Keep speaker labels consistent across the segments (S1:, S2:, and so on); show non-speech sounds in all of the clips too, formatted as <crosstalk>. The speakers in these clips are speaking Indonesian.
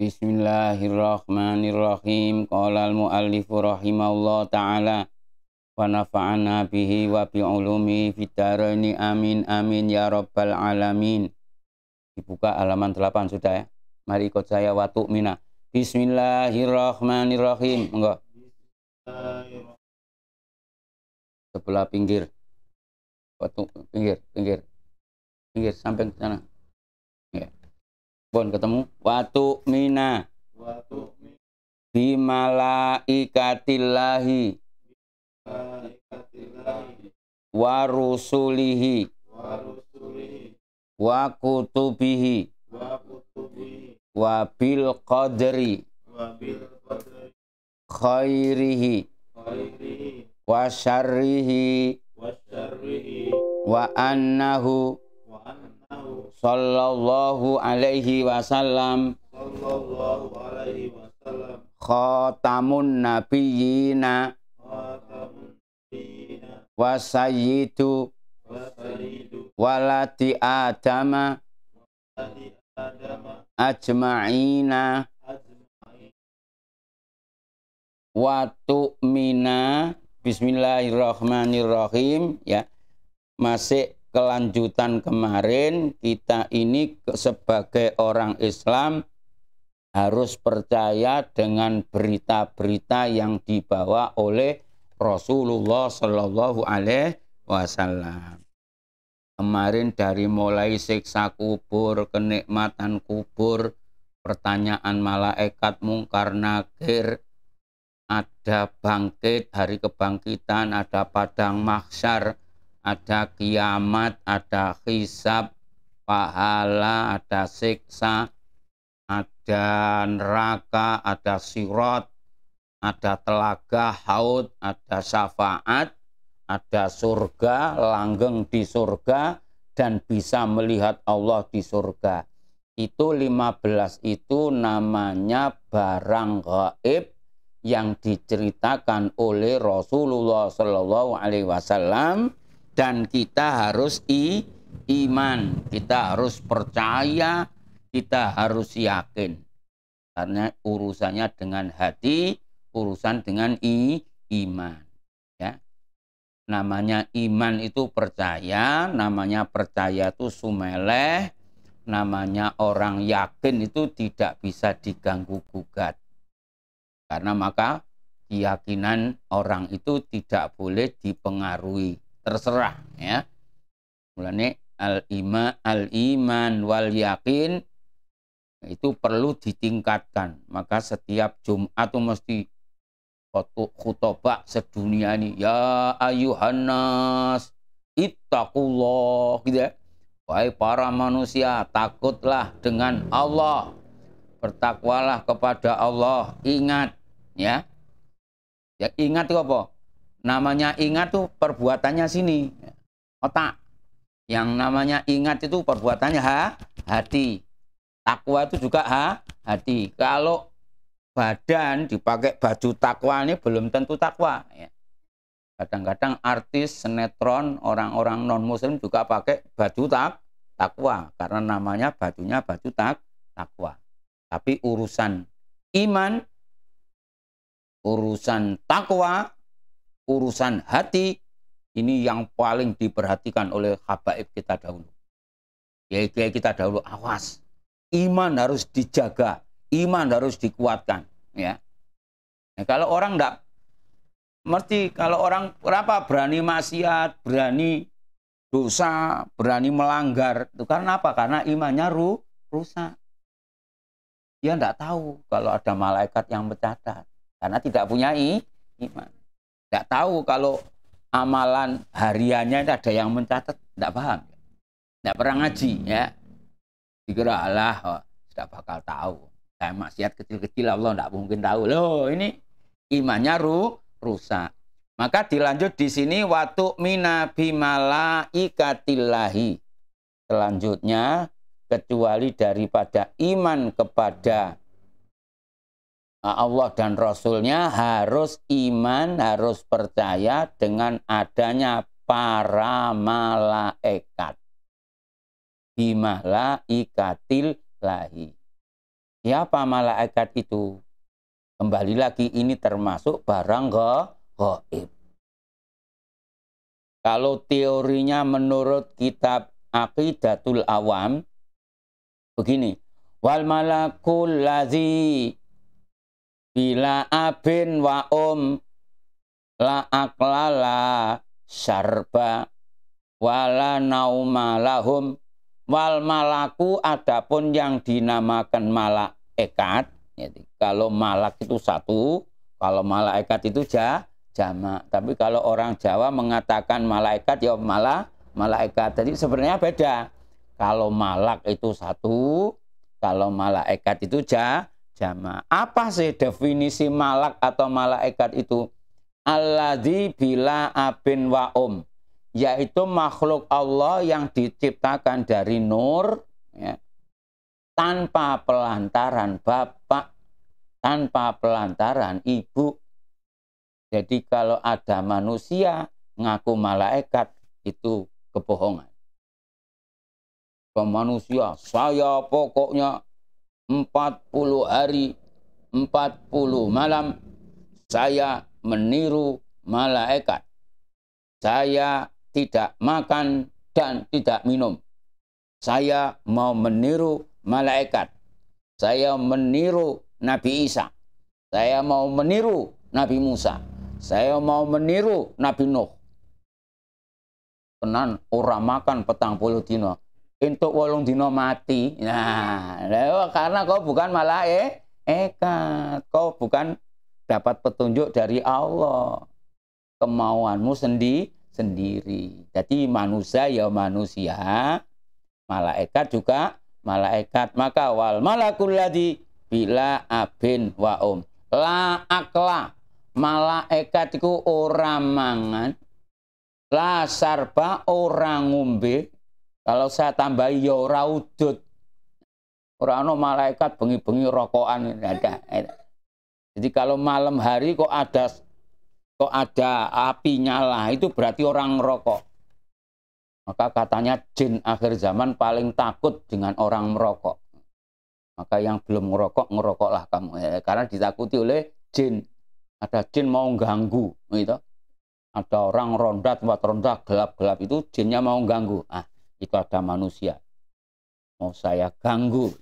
S1: Bismillahirrahmanirrahim. Qala al-muallifu rahimahullah ta'ala. Wa nafa'ana bihi wa ulumi fitarani amin amin ya rabbal alamin. Dibuka halaman 8 sudah ya. Mari ikut saya wa tu'mina. Bismillahirrahmanirrahim. Enggak. Sebelah pinggir. Waktu pinggir, pinggir. Pinggir sampai sana. Pun ketemu watu mina. Watu mina. Bimalaikatillahi. Bimalaikatillahi. Warusulihi. Warusulihi. Wa kutubihi. Wa kutubihi. Wa bil qadri. qadri. Khairihi. Khairihi. Wa syarrihi. Wa annahu sallallahu alaihi wasallam sallallahu alaihi wasallam khatamun nabiyina wasayyidu walati adama ajma'ina wa tu'mina bismillahirrahmanirrahim ya masih kelanjutan kemarin kita ini sebagai orang Islam harus percaya dengan berita-berita yang dibawa oleh Rasulullah Shallallahu Alaihi Wasallam. Kemarin dari mulai siksa kubur, kenikmatan kubur, pertanyaan malaikat mungkar nakir, ada bangkit hari kebangkitan, ada padang mahsyar, ada kiamat, ada hisab, pahala, ada siksa, ada neraka, ada sirat, ada telaga, haud, ada syafaat, ada surga, langgeng di surga, dan bisa melihat Allah di surga. Itu 15 itu namanya barang gaib yang diceritakan oleh Rasulullah Shallallahu Alaihi Wasallam dan kita harus i, iman, kita harus percaya, kita harus yakin. Karena urusannya dengan hati, urusan dengan i, iman. Ya. Namanya iman itu percaya, namanya percaya itu sumeleh, namanya orang yakin itu tidak bisa diganggu gugat. Karena maka keyakinan orang itu tidak boleh dipengaruhi terserah ya mulane al ima al iman wal yakin itu perlu ditingkatkan maka setiap Jumat itu mesti khutbah sedunia ini ya ayuhan nas ittaqullah gitu ya Wahai para manusia, takutlah dengan Allah. Bertakwalah kepada Allah. Ingat, ya. Ya, ingat itu apa? namanya ingat tuh perbuatannya sini otak yang namanya ingat itu perbuatannya ha, hati takwa itu juga ha, hati kalau badan dipakai baju takwa ini belum tentu takwa ya. kadang-kadang artis sinetron orang-orang non muslim juga pakai baju tak takwa karena namanya bajunya baju tak takwa tapi urusan iman urusan takwa urusan hati ini yang paling diperhatikan oleh habaib kita dahulu. Yaitu kita dahulu awas. Iman harus dijaga, iman harus dikuatkan, ya. Nah, kalau orang tidak mesti kalau orang berapa berani maksiat, berani dosa, berani melanggar, itu karena apa? Karena imannya ru, rusak. Dia tidak tahu kalau ada malaikat yang mencatat karena tidak punya iman. Tidak tahu kalau amalan hariannya ada yang mencatat tidak paham Tidak pernah ngaji ya dikira Allah oh, sudah bakal tahu kayak maksiat kecil-kecil Allah tidak mungkin tahu loh ini imannya ru rusak maka dilanjut di sini watu mina bimala ikatilahi selanjutnya kecuali daripada iman kepada Ah, Allah dan Rasulnya harus iman, harus percaya dengan adanya para malaikat. Bimahla ikatil lahi. Siapa malaikat itu? Kembali lagi ini termasuk barang ke goib. Kalau teorinya menurut kitab Aqidatul Awam begini, wal malakul lazi bila abin wa om um, la aklala sarba wala nauma lahum wal malaku adapun yang dinamakan malaikat jadi ya, kalau malak itu satu kalau malaikat itu ja jama. tapi kalau orang Jawa mengatakan malaikat ya malah malaikat jadi sebenarnya beda kalau malak itu satu kalau malaikat itu ja jama. Apa sih definisi malak atau malaikat itu? Alladzi bila abin wa um. Yaitu makhluk Allah yang diciptakan dari nur. Ya, tanpa pelantaran bapak. Tanpa pelantaran ibu. Jadi kalau ada manusia ngaku malaikat itu kebohongan. Pemanusia, manusia, saya pokoknya 40 hari, 40 malam, saya meniru malaikat. Saya tidak makan dan tidak minum. Saya mau meniru malaikat. Saya meniru Nabi Isa. Saya mau meniru Nabi Musa. Saya mau meniru Nabi Nuh. Kenan ora makan petang puluh dino untuk wolung dino mati. Nah, oh, karena kau bukan malah eh, ekat. Kau bukan dapat petunjuk dari Allah. Kemauanmu sendi, sendiri. Jadi manusia ya manusia, malaikat juga malaikat. Maka wal malakul ladhi bila abin wa um. La akla, malaikat iku ora mangan. La sarba orang ngombe. Kalau saya tambahi ya ora udut. Ora ana malaikat bengi-bengi rokokan ada. Jadi kalau malam hari kok ada kok ada api nyala itu berarti orang merokok. Maka katanya jin akhir zaman paling takut dengan orang merokok. Maka yang belum merokok, ngerokoklah kamu. Ya, karena ditakuti oleh jin. Ada jin mau ganggu. Gitu. Ada orang ronda tua ronda gelap-gelap itu jinnya mau ganggu. Ah, itu ada manusia mau saya ganggu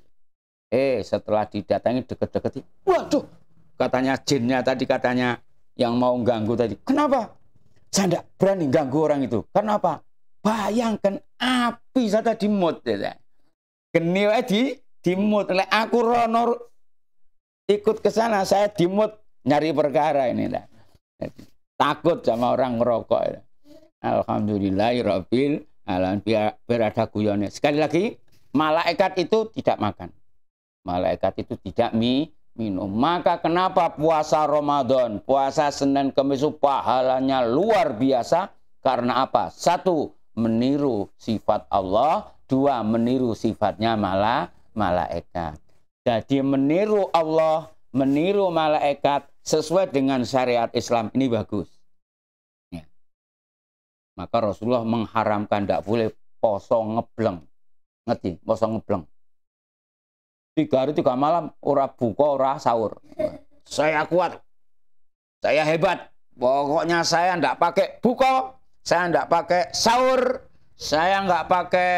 S1: eh setelah didatangi deket-deket waduh katanya jinnya tadi katanya yang mau ganggu tadi kenapa saya tidak berani ganggu orang itu karena apa bayangkan api saya tadi mut ya. ya. Genil eh, di dimut oleh aku ronor ikut ke sana saya dimut nyari perkara ini lah ya. takut sama orang merokok ya. Alhamdulillah Rabbil Alam, biar, biar ada guyonnya. Sekali lagi, malaikat itu tidak makan. Malaikat itu tidak mi, minum. Maka kenapa puasa Ramadan, puasa Senin Kamis pahalanya luar biasa? Karena apa? Satu, meniru sifat Allah. Dua, meniru sifatnya malah malaikat. Jadi meniru Allah, meniru malaikat sesuai dengan syariat Islam ini bagus. Maka Rasulullah mengharamkan tidak boleh kosong ngebleng. Ngerti? Kosong ngebleng. Tiga hari tiga malam ora buka ora sahur. Saya kuat. Saya hebat. Pokoknya saya tidak pakai buka. Saya tidak pakai sahur. Saya nggak pakai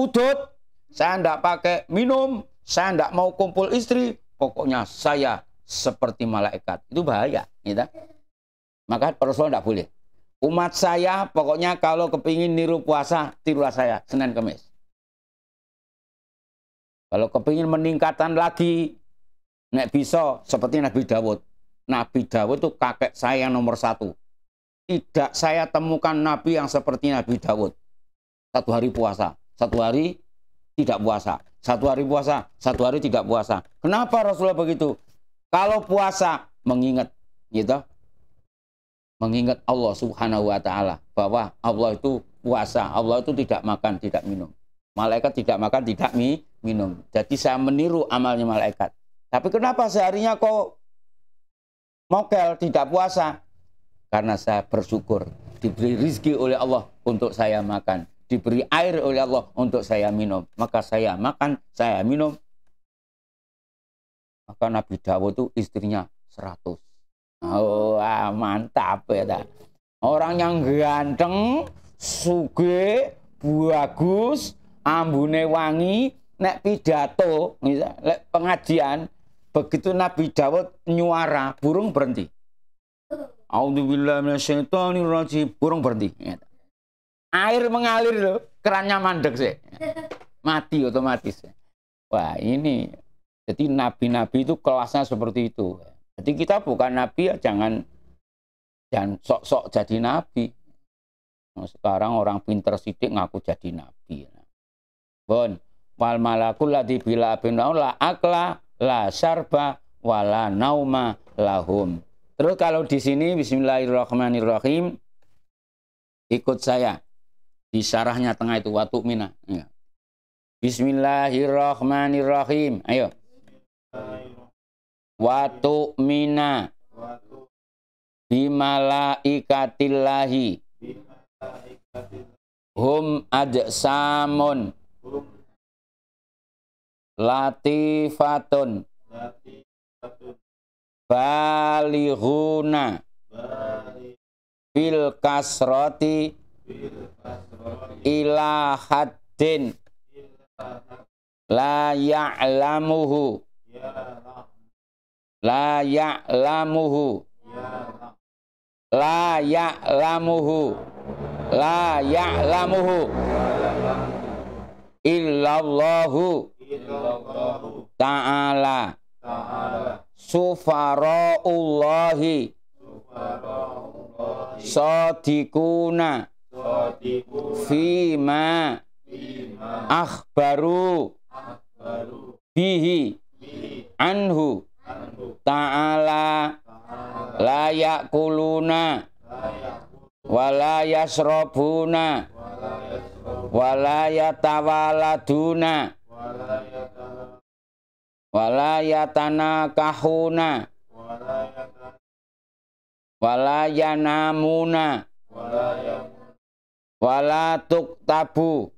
S1: udut. Saya tidak pakai minum. Saya tidak mau kumpul istri. Pokoknya saya seperti malaikat. Itu bahaya. Gitu. Maka Rasulullah tidak boleh. Umat saya pokoknya kalau kepingin niru puasa, tirulah saya, Senin Kemis. Kalau kepingin meningkatan lagi, nek bisa seperti Nabi Dawud. Nabi Dawud itu kakek saya yang nomor satu. Tidak saya temukan Nabi yang seperti Nabi Dawud. Satu hari puasa, satu hari tidak puasa. Satu hari puasa, satu hari tidak puasa. Kenapa Rasulullah begitu? Kalau puasa, mengingat. Gitu mengingat Allah Subhanahu wa taala bahwa Allah itu puasa, Allah itu tidak makan, tidak minum. Malaikat tidak makan, tidak minum. Jadi saya meniru amalnya malaikat. Tapi kenapa seharinya kok mokel, tidak puasa? Karena saya bersyukur diberi rizki oleh Allah untuk saya makan, diberi air oleh Allah untuk saya minum. Maka saya makan, saya minum. Maka Nabi Dawud itu istrinya 100 Oh ah, mantap ya. Ta. Orang yang ganteng, suge, bagus, ambune wangi, nek pidato, nek pengajian, begitu Nabi Dawud nyuara, burung berhenti. Audzubillah burung berhenti. Air mengalir loh, kerannya mandek sih. Mati otomatis. Wah, ini jadi nabi-nabi itu kelasnya seperti itu. Jadi kita bukan nabi ya jangan dan sok-sok jadi nabi. Nah, sekarang orang pinter sidik ngaku jadi nabi. Bon, wal malaku ladzi bila bin la akla la syarba wala nauma lahum. Terus kalau di sini bismillahirrahmanirrahim ikut saya di syarahnya tengah itu watu mina. Iya. Bismillahirrahmanirrahim. Ayo. Watu mina ikatillahi hum ajsamun latifatun balighuna fil kasrati ila haddin la ya'lamuhu La ya'lamuhu. La ya'lamuhu. La ya'lamuhu. Illallahu. Ta'ala. Sufara'ullahi. Sadiquna, Fima. Akhbaru. Bihi. Bihi. Anhu ta'ala layak kuluna Walaya yasrabuna Walaya yatawaladuna Walaya tanakahuna Walaya namuna wala tuktabu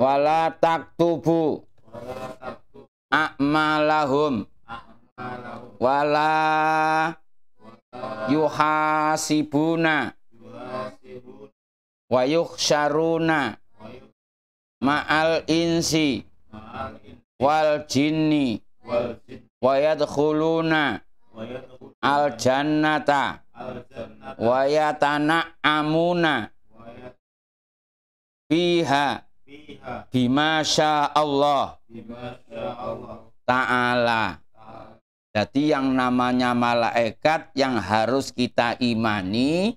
S1: wala taktubu akmalahum wala yuhasibuna wa yuhsyaruna ma'al insi wal jinni wa yadkhuluna al jannata wa yatana'amuna fiha bima Allah ta'ala jadi yang namanya malaikat yang harus kita imani,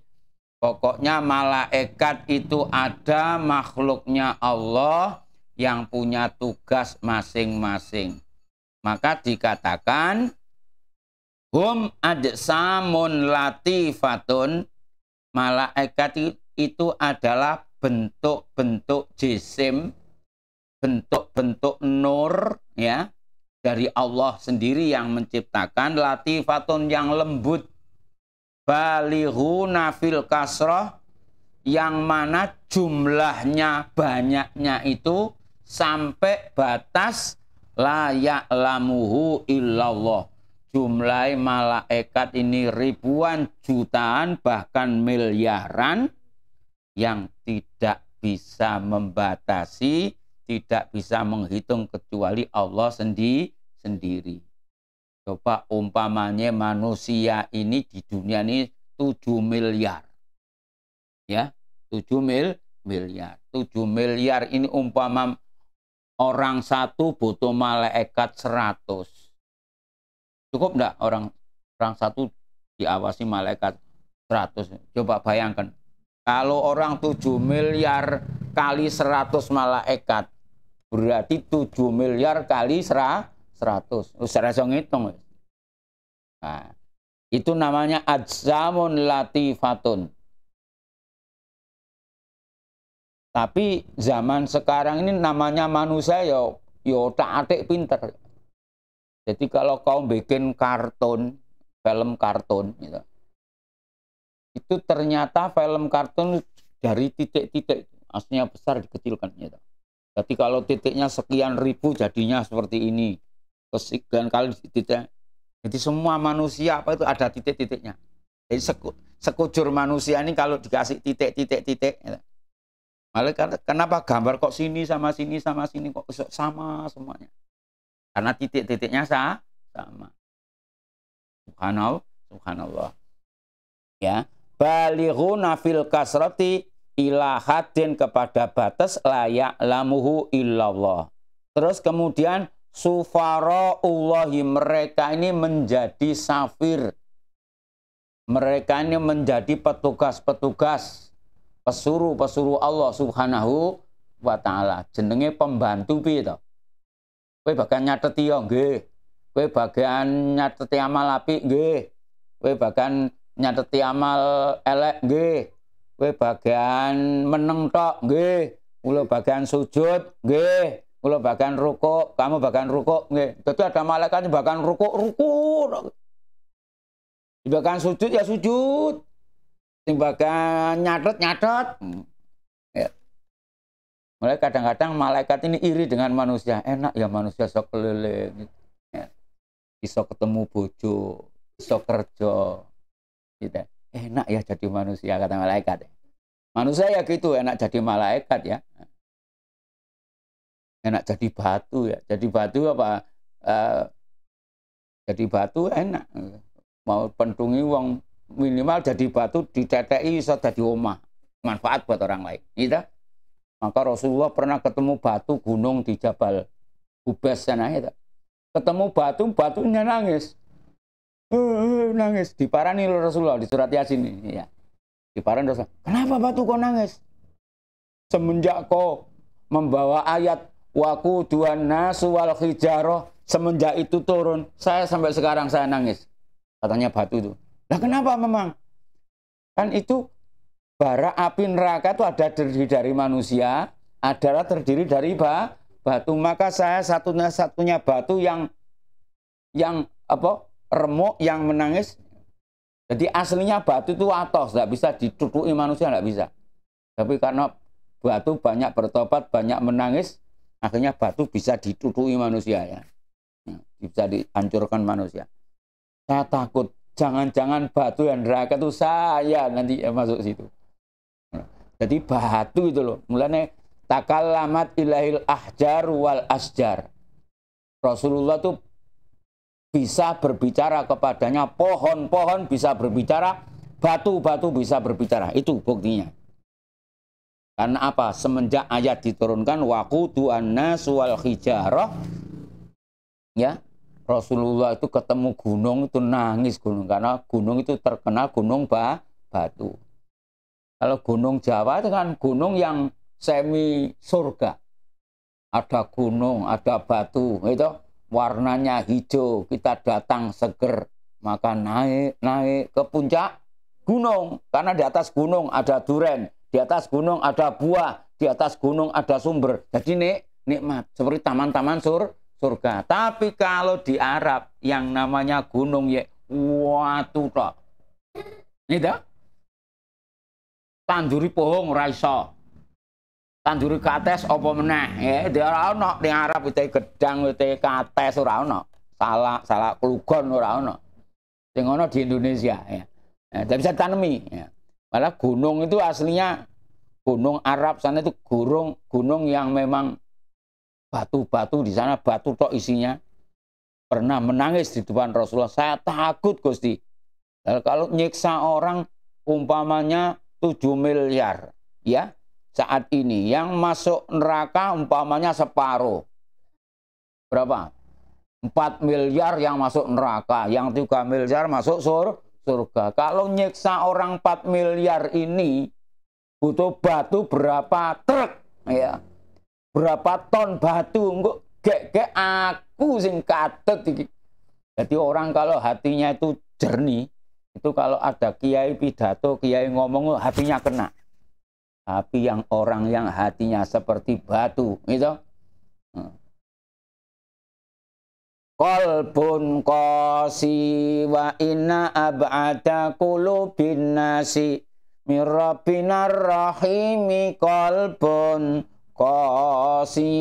S1: pokoknya malaikat itu ada makhluknya Allah yang punya tugas masing-masing. Maka dikatakan hum adsamun latifatun malaikat itu adalah bentuk-bentuk jisim, bentuk-bentuk nur ya, dari Allah sendiri yang menciptakan latifatun yang lembut balighuna fil kasroh yang mana jumlahnya banyaknya itu sampai batas layak lamuhu illallah jumlah malaikat ini ribuan jutaan bahkan miliaran yang tidak bisa membatasi tidak bisa menghitung kecuali Allah sendiri sendiri. Coba umpamanya manusia ini di dunia ini 7 miliar. Ya, 7 mil, miliar. 7 miliar ini umpama orang satu butuh malaikat 100. Cukup enggak orang orang satu diawasi malaikat 100? Coba bayangkan. Kalau orang 7 miliar kali 100 malaikat, berarti 7 miliar kali 100 100. seratus oh, ngitung. Nah, itu namanya adzamun latifatun. Tapi zaman sekarang ini namanya manusia yo ya, yo ya tak atik pinter. Jadi kalau kau bikin kartun, film kartun gitu. Itu ternyata film kartun dari titik-titik aslinya besar dikecilkan gitu. Jadi kalau titiknya sekian ribu jadinya seperti ini kesekian kali titik. Jadi semua manusia apa itu ada titik-titiknya. Jadi seku, sekujur manusia ini kalau dikasih titik-titik-titik. Ya. malah Malah kenapa gambar kok sini sama sini sama sini kok sama semuanya? Karena titik-titiknya sama. sama. Subhanallah, subhanallah. Ya, balighu nafil kasrati ilahatin hadin kepada batas layak lamuhu illallah. Terus kemudian Sufara'ullahi mereka ini menjadi safir. Mereka ini menjadi petugas-petugas pesuruh-pesuruh Allah Subhanahu wa taala. Jenenge pembantu piye to? Kowe bagian nyateti yo ya, nggih. Kowe bagian nyateti amal apik nggih. Kowe bagian nyateti amal elek nggih. Kowe bagian meneng tok nggih. bagian sujud nggih. Kalau bahkan ruko, kamu bahkan ruko, nggih. Tentu ada malaikat yang bahkan ruko, ruko. Bahkan sujud ya sujud. Sing bahkan nyatet nyatet. Hmm. Ya. Mulai kadang-kadang malaikat ini iri dengan manusia. Enak ya manusia sok keliling. Ya. Bisa ketemu bojo, bisa kerja. Gitu. Enak ya jadi manusia kata malaikat. Manusia ya gitu enak jadi malaikat ya enak jadi batu ya jadi batu apa uh, jadi batu enak mau pentungi uang minimal jadi batu di TTI bisa jadi oma manfaat buat orang lain gitu maka Rasulullah pernah ketemu batu gunung di Jabal Hubes sana itu iya ketemu batu batunya nangis uh, nangis diparani Rasulullah di surat Yasin ini ya diparani Rasulullah kenapa batu kok nangis semenjak kau membawa ayat waku dua nasu wal hijaroh semenjak itu turun saya sampai sekarang saya nangis katanya batu itu nah kenapa memang kan itu bara api neraka itu ada terdiri dari manusia adalah terdiri dari batu maka saya satunya satunya batu yang yang apa remuk yang menangis jadi aslinya batu itu atos tidak bisa dicucuki manusia nggak bisa tapi karena batu banyak bertobat banyak menangis akhirnya batu bisa ditutupi manusia ya. ya bisa dihancurkan manusia saya takut jangan-jangan batu yang neraka itu saya nanti ya masuk situ ya, jadi batu itu loh mulanya takalamat ilahil ahjar wal asjar Rasulullah tuh bisa berbicara kepadanya pohon-pohon bisa berbicara batu-batu bisa berbicara itu buktinya karena apa? Semenjak ayat diturunkan waktu annas wal hijrah, ya Rasulullah itu ketemu gunung itu nangis gunung karena gunung itu terkena gunung ba, batu. Kalau gunung Jawa itu kan gunung yang semi surga. Ada gunung, ada batu, itu warnanya hijau, kita datang seger, maka naik naik ke puncak gunung karena di atas gunung ada duren, di atas gunung ada buah, di atas gunung ada sumber. Jadi nih nikmat seperti taman-taman sur surga. Tapi kalau di Arab yang namanya gunung ya watu tok. Ini dah. Tanduri pohon raiso. Tanduri kates apa meneh ya di ana di Arab itu gedang itu kates ora ana. Salah salah klugon ora ana. Sing ana di Indonesia ya. Ya, bisa tanami ya. Malah gunung itu aslinya gunung Arab sana itu gurung gunung yang memang batu-batu di sana batu tok isinya pernah menangis di depan Rasulullah saya takut Gusti Lalu kalau nyiksa orang umpamanya 7 miliar ya saat ini yang masuk neraka umpamanya separuh berapa 4 miliar yang masuk neraka yang 3 miliar masuk sur surga. Kalau nyiksa orang 4 miliar ini butuh batu berapa truk ya. Berapa ton batu engko gek aku sing katet iki. Jadi orang kalau hatinya itu jernih, itu kalau ada kiai pidato, kiai ngomong oh, hatinya kena. Tapi yang orang yang hatinya seperti batu, gitu. Kolbun kosi wa inna ab'ada kulubin nasi Mirabinar rahimi kolbun kosi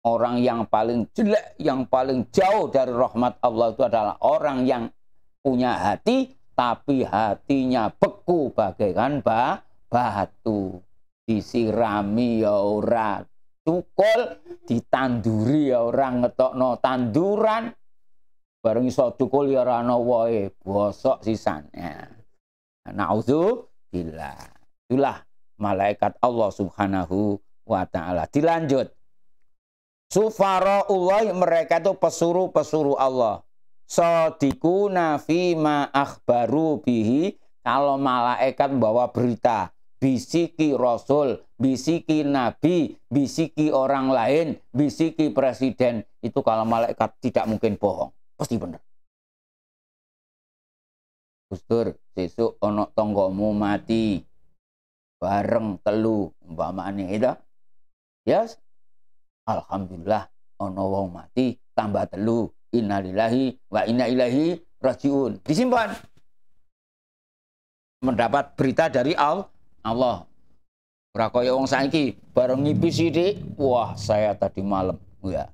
S1: Orang yang paling jelek, yang paling jauh dari rahmat Allah itu adalah orang yang punya hati Tapi hatinya beku bagaikan batu Disirami ya urat cukul ditanduri ya orang ngetokno tanduran bareng iso cukul ya ora ana woe bosok sisan ya naudzubillah itulah malaikat Allah Subhanahu wa taala dilanjut Allah mereka itu pesuruh-pesuruh Allah. Sodikuna fima akhbaru bihi. Kalau malaikat membawa berita bisiki rasul, bisiki nabi, bisiki orang lain, bisiki presiden. Itu kalau malaikat tidak mungkin bohong. Pasti benar. Gustur, sesuk onok tonggomu mati. Bareng telu, mbak mani itu. Ya yes. Alhamdulillah ono wong mati tambah telu. Innalillahi wa inna ilahi rajiun. Disimpan. Mendapat berita dari Allah Allah. Ora kaya wong saiki bareng ngipi ini, wah saya tadi malam ya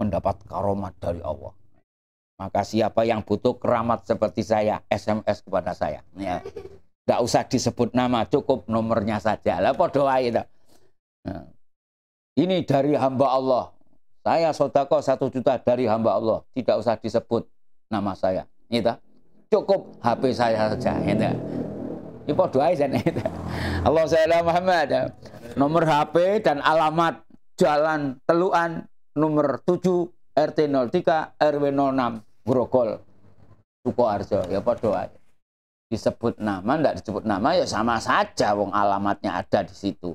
S1: mendapat karomah dari Allah. Maka siapa yang butuh keramat seperti saya, SMS kepada saya. Ya. Gak usah disebut nama, cukup nomornya saja. Lah podo Nah, ini dari hamba Allah. Saya sodako satu juta dari hamba Allah. Tidak usah disebut nama saya. Itu iya cukup HP saya saja. Itu. Iya ini podo aja <laughs> Allah saya Muhammad. Ya. Nomor HP dan alamat Jalan Teluan nomor 7 RT 03 RW 06 Grogol Sukoharjo ya podo aja disebut nama ndak disebut nama ya sama saja wong alamatnya ada di situ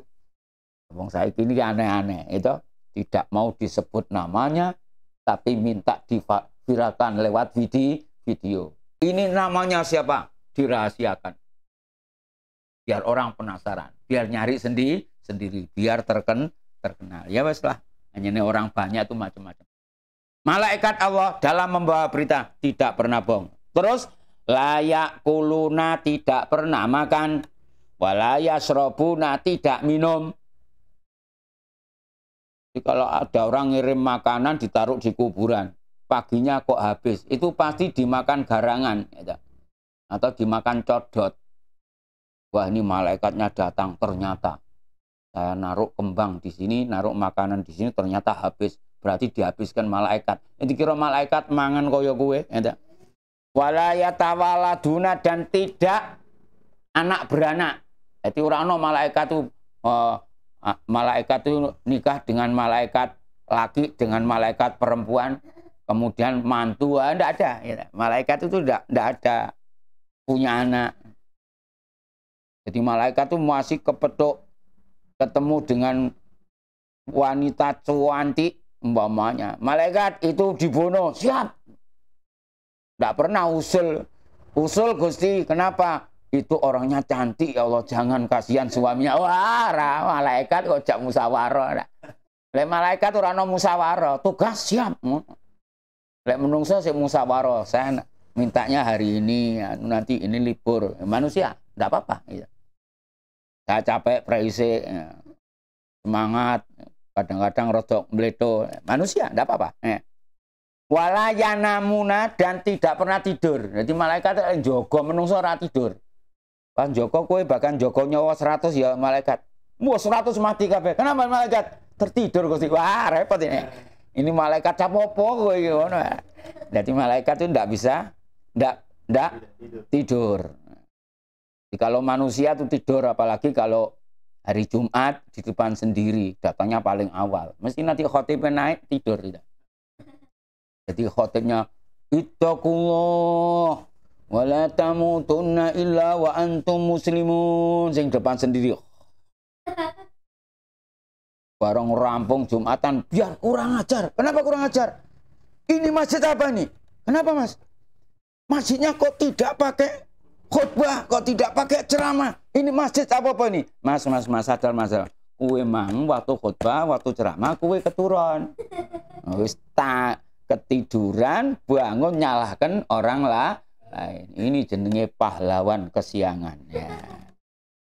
S1: wong saya ini aneh-aneh itu tidak mau disebut namanya tapi minta diviralkan lewat video video ini namanya siapa dirahasiakan biar orang penasaran, biar nyari sendiri, sendiri, biar terken, terkenal. Ya wes lah, hanya ini orang banyak tuh macam-macam. Malaikat Allah dalam membawa berita tidak pernah bohong. Terus layak kuluna tidak pernah makan, walaya serobuna tidak minum. Jadi kalau ada orang ngirim makanan ditaruh di kuburan, paginya kok habis, itu pasti dimakan garangan, ya atau dimakan codot wah ini malaikatnya datang ternyata saya naruh kembang di sini, naruh makanan di sini ternyata habis. Berarti dihabiskan malaikat. Ini kira malaikat mangan koyo kue, tawala duna dan tidak anak beranak. Jadi orang no malaikat itu eh, malaikat itu nikah dengan malaikat laki dengan malaikat perempuan kemudian mantu tidak ada ya, malaikat itu tidak ada punya anak jadi malaikat itu masih kepetuk ketemu dengan wanita cuanti umpamanya. Malaikat itu dibunuh, siap. Tidak pernah usul. Usul Gusti, kenapa? Itu orangnya cantik ya Allah, jangan kasihan suaminya. Wah, malaikat kok jak musyawarah. Lek malaikat itu rana musyawarah, tugas siap. Lek menungsa si musyawarah, saya mintanya hari ini, anu, nanti ini libur. Manusia, tidak apa-apa. Iya saya capek praise ya. semangat kadang-kadang rodok meleto manusia tidak apa-apa eh. muna dan tidak pernah tidur jadi malaikat yang joko menungso ora tidur pas joko kue bahkan joko nyawa 100 ya malaikat mau 100 mati kabeh kenapa malaikat tertidur gusti wah repot ini ini malaikat capopo kue gitu jadi malaikat itu tidak bisa tidak tidak tidur. Jadi kalau manusia itu tidur apalagi kalau hari Jumat di depan sendiri datangnya paling awal. Mesti nanti khotibnya naik tidur tidak. Jadi khotibnya ittaqullah la tamutunna illa wa antum muslimun sing depan sendiri barang rampung Jumatan biar kurang ajar kenapa kurang ajar ini masjid apa nih kenapa mas masjidnya kok tidak pakai khutbah kok tidak pakai ceramah. Ini masjid apa-apa ini Mas, mas, mas, sadar, mas. Kue mang waktu khutbah, waktu ceramah, kue keturun. Oh, wis tak ketiduran, bangun nyalahkan orang lah. Ini jenenge pahlawan kesiangan ya.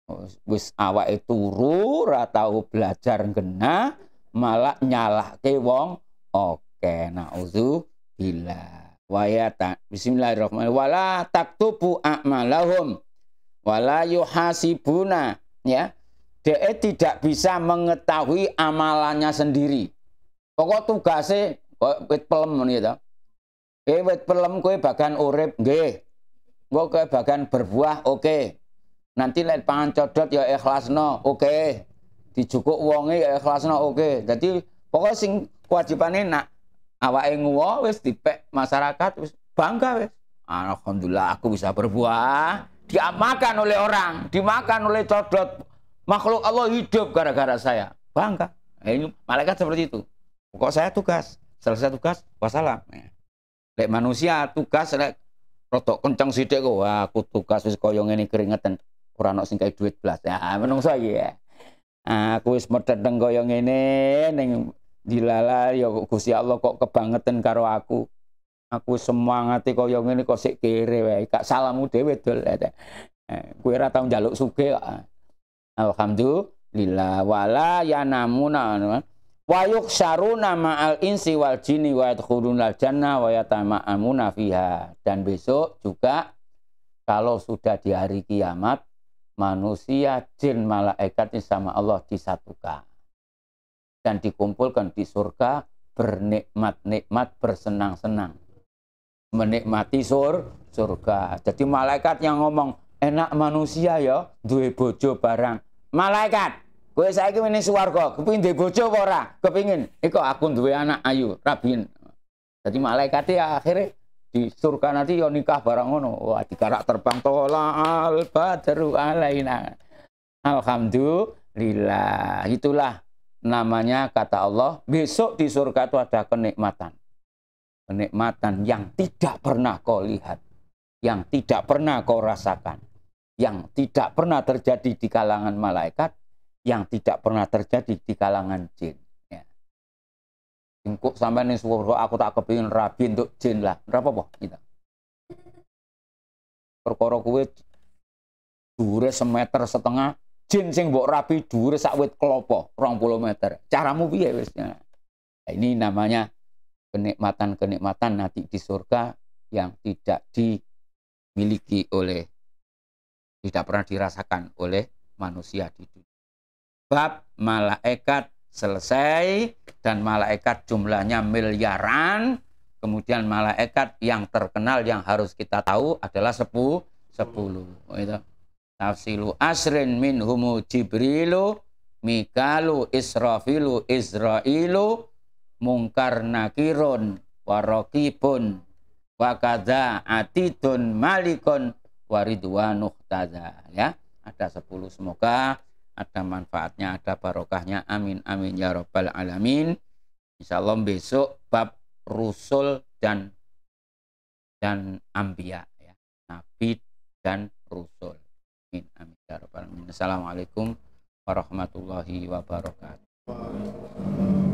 S1: Oh, wis awak itu turu, ratau belajar genah, malah nyalah wong. Oke, nauzubillah wayata bismillahirrahmanirrahim wala taktubu a'malahum wala yuhasibuna ya dia tidak bisa mengetahui amalannya sendiri pokok tugasnya wit pelem gitu eh wit pelem kue bagan urip nggih engko ke bagan berbuah oke okay. nanti lek pangan codot ya ikhlasno oke okay. dijukuk wonge ya ikhlasno oke okay. jadi pokok sing kewajibane nak awake nguwo wis dipek masyarakat wis bangga wis. Alhamdulillah aku bisa berbuah, diamakan oleh orang, dimakan oleh codot. Makhluk Allah hidup gara-gara saya. Bangga. Eh, ini malaikat seperti itu. kok saya tugas, selesai tugas wassalam. Eh. Lek manusia tugas lek rotok kencang sidik kok wah aku tugas wis koyong ini keringetan orang ana kayak duit belas Ya menung saya ya. Aku wis medheteng koyong ini neng dilala ya Gusti Allah kok kebangetan karo aku aku semangati kaya ngene kok sik kere wae Kak salamu dhewe dol eh, eh, kowe ora tau njaluk sugih alhamdulillah wala ya yanamuna anu, eh. wa yuksaruna ma'al insi wal jini wa yadkhuluna al jannah wa yatama'amuna fiha dan besok juga kalau sudah di hari kiamat manusia jin malaikat sama Allah disatukan dan dikumpulkan di surga bernikmat-nikmat bersenang-senang menikmati sur surga jadi malaikat yang ngomong enak manusia ya duwe bojo barang malaikat gue saya ini suwargo kepingin duwe bojo ora kepingin iko aku duwe anak ayu rabin jadi malaikat ya akhirnya di surga nanti ya nikah barang ngono wah karak terbang tola al badru alaina alhamdulillah itulah namanya kata Allah, besok di surga itu ada kenikmatan. Kenikmatan yang tidak pernah kau lihat, yang tidak pernah kau rasakan, yang tidak pernah terjadi di kalangan malaikat, yang tidak pernah terjadi di kalangan jin. Ya. Engkau sampai nih suruh aku tak kepingin rabi untuk jin lah. Berapa boh kita? Perkara kue dure semeter setengah jin sing mbok rapi dhuwur sak wit klopo 20 meter. Caramu piye wis. Nah, ini namanya kenikmatan-kenikmatan nanti di surga yang tidak dimiliki oleh tidak pernah dirasakan oleh manusia di dunia. Bab malaikat selesai dan malaikat jumlahnya miliaran. Kemudian malaikat yang terkenal yang harus kita tahu adalah 10 10. Oh, itu. Tafsilu asrin min humu Jibrilu, Mikalu, Israfilu, Israilu, Mungkar nakirun, warokibun, wakada atidun malikun, waridwa nuhtadha Ya, ada sepuluh semoga ada manfaatnya, ada barokahnya. Amin, amin ya robbal alamin. Insya Allah besok bab rusul dan dan ambia ya. Nabi dan rusul. Amin. Amin. Ya Rabbal Alamin. Assalamualaikum warahmatullahi wabarakatuh.